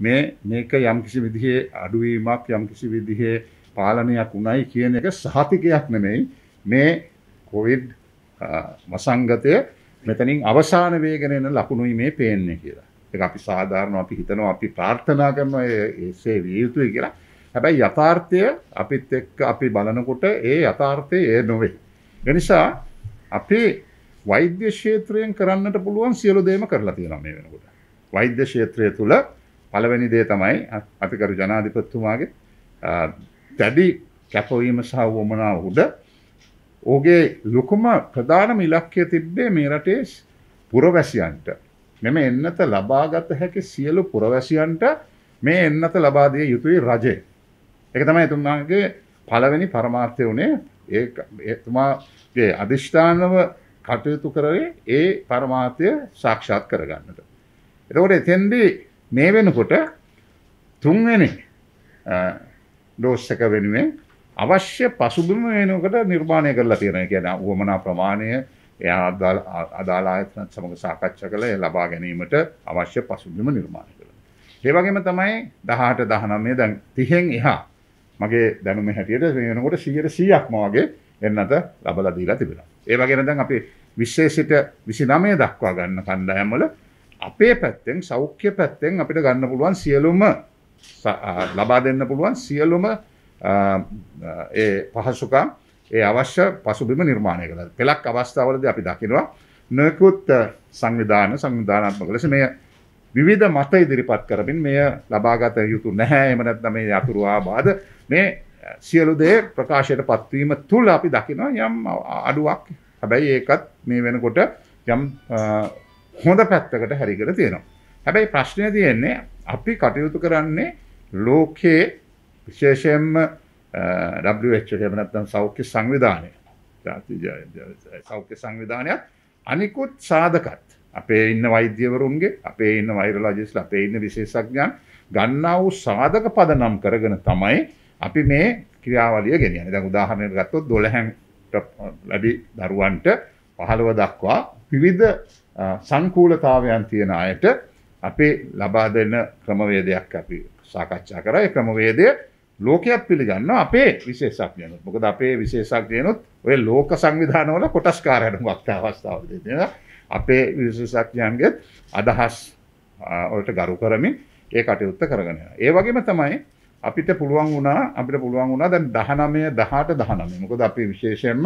මේ මේක යම්කිසි විදිහේ අඩුවීමක් යම්කිසි විදිහේ පාලනයක් උණයි කියන එක සහතිකයක් නෙමෙයි මේ කොවිඩ් වසංගතය මෙතනින් අවසාන වේගෙන එන ලකුණුයි මේ පේන්නේ කියලා. ඒක අපි සාධාරණව අපි හිතනවා අපි ප්‍රාර්ථනා කරනවා ඒසේ විය යුතුයි කියලා. හැබැයි යථාර්ථය අපිත් එක්ක අපි බලනකොට ඒ යථාර්ථය ඒ නොවේ. ඒ නිසා අපේ වෛද්‍ය ක්ෂේත්‍රයෙන් කරන්නට පුළුවන් සියලු දේම කරලා තියෙනවා මේ වෙනකොට. වෛද්‍ය ක්ෂේත්‍රය තුළ පළවැනි දේ තමයි අපිකරු ජනාධිපත්තුමාගේ දැඩි කැපවීම සහ වුවමනාව හුඩ ඕගේ ලොකුම ප්‍රධානම ඉලක්කය තිබ්බේ මේ රටේ පුරවැසියන්ට මෙම එන්නත ලබාගත හැකි සියලු පුරවැසියන්ට මේ එන්නත ලබාදිය යුතුයි රජය. එක තමයි එතුමාගේ පළවෙනි පරමාර්ථය වුණේ ඒ එතුමාගේ අධිෂ්ඨානව කටයුතු කරේ ඒ පරමාර්ථය සාක්ෂාත් කරගන්නට. එතකොට එතෙන්දී මේ වෙනකොට තුන්වෙනි ඩෝස් එක වෙනුවෙන් අවශ්‍ය පසුබිම වෙනකොට නිර්මාණය කරලා තියෙනවා. ඒ කියන්නේ වමනා ප්‍රමාණය එයා අදාළ ආයතන සමග සාකච්ඡා කළ ලබා ගැනීමට අවශ්‍ය පසුබිම නිර්මාණය කරනවා. ඒ වගේම තමයි 18 19 දැන් 30න් එහා මගේ දැනුම හැටියට මේ වෙනකොට 100%ක්ම වගේ එන්නත ලබලා දීලා තිබෙනවා. ඒ වගේම දැන් අපි විශේෂිත 29 දක්වා ගන්න කණ්ඩායම් වල අපේ පැත්තෙන් සෞඛ්‍ය පැත්තෙන් අපිට ගන්න පුළුවන් සියලුම ලබා දෙන්න පුළුවන් සියලුම ඒ පහසුකම් ඒ අවශ්‍ය පසුබිම නිර්මාණය කළා. පෙළක් අවස්ථාවලදී අපි දකිනවා නොයෙකුත් සංවිධාන සංවිධානාත්මක ලෙස මේ විවිධ මත ඉදිරිපත් කරමින් මෙය ලබාගත යුතු නැහැ. එහෙම නැත්නම් මේ අතුරු ආබාධ මේ සියලු දේ ප්‍රකාශයට පත්වීම තුළ අපි දකිනවා යම් අඩුවක්. හැබැයි ඒකත් මේ වෙනකොට යම් හොඳ පැත්තකට හැරිකර තියෙනවා. හැබැයි ප්‍රශ්නය තියෙන්නේ අපි කටයුතු කරන්නේ ලෝකයේ විශේෂයෙන්ම නැත්තම් සෞඛ්‍ය සංවිධානය සෞඛ්‍ය සංවිධානයක් අනිකුත් සාධකත් අපේ ඉන්න වෛද්‍යවරුන්ගේ අපේ ඉන්න වෛරලජිස්ල අපේ ඉන්න විශේෂඥයන් ගන්නා වූ සාධක පදනම් කරගෙන තමයි අපි මේ ක්‍රියාවලිය ගෙනියන්නේ. දැන් උදාහරණයක් ගත්තොත් 12 ලැබි දරුවන්ට 15 දක්වා විවිධ සංකූලතාවයන් තියෙන අයට අපේ ලබා දෙන්න ක්‍රමවේදයක් අපි සාකච්ඡා කරයි ක්‍රමවේදය ලෝකයක් පිළිගන්න අපේ විශේෂක්යන මොකද අපේ විශේෂක්යනුත් ඔය ලෝක සංවිධානවල කොටස්කාරයට වක්ත අවස්ථාවද තියෙන අපේ විශේෂක්ඥයන්ගේත් අදහස් ඔලට ගරු කරමින් ඒ කටයුත්ත කරගෙන ඒ වගේම තමයි අපිට පුළුවන් වුණා අපිට පුළුවන් වුණා දැන් 19 18 19 මොකද අපි විශේෂයෙන්ම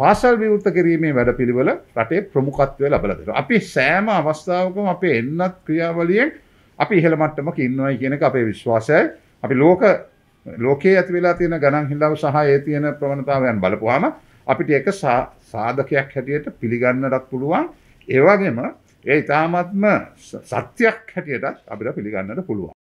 පාසල් විවෘත කිරීමේ වැඩ පිළිවෙල රටේ ප්‍රමුකත්වය ලබලදර. අපි සෑම අවස්ථාවකම අපේ එන්නත් ක්‍රියාවලියෙන් අපි ඉහළ මට්ටමක ඉන්නවයි කියනක අපේ විශ්වාසය අපි ලෝක ලෝකයේ ඇති වෙලා තියෙන ගණන් හිල්ලාව සහ ඒ තියෙන ප්‍රවණතාවයන් බලපුවාම අපිට එක සාධකයක් හැටියට පිළිගන්නටත් පුළුවන් ඒවගේම ඒ ඉතාමත්ම සත්‍යයක් හැටියටත් අපිට පිළිගන්නට පුළුවන්.